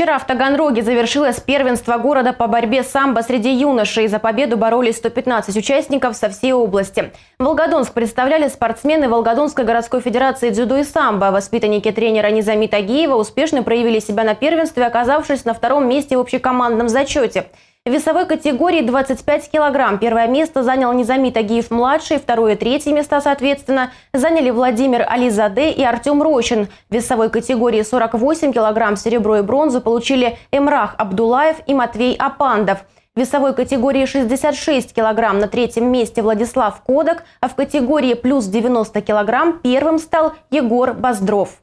Вчера в Таганроге завершилось первенство города по борьбе самбо среди юношей. За победу боролись 115 участников со всей области. Волгодонск представляли спортсмены Волгодонской городской федерации дзюдо и самбо. Воспитанники тренера Низами Тагиева успешно проявили себя на первенстве, оказавшись на втором месте в общекомандном зачете. В весовой категории 25 килограмм первое место занял Незамит Тагиев-младший, второе и третье места, соответственно, заняли Владимир Ализаде и Артем Рощин. В весовой категории 48 килограмм серебро и бронзу получили Эмрах Абдулаев и Матвей Апандов. В весовой категории 66 килограмм на третьем месте Владислав Кодок, а в категории плюс 90 килограмм первым стал Егор Боздров.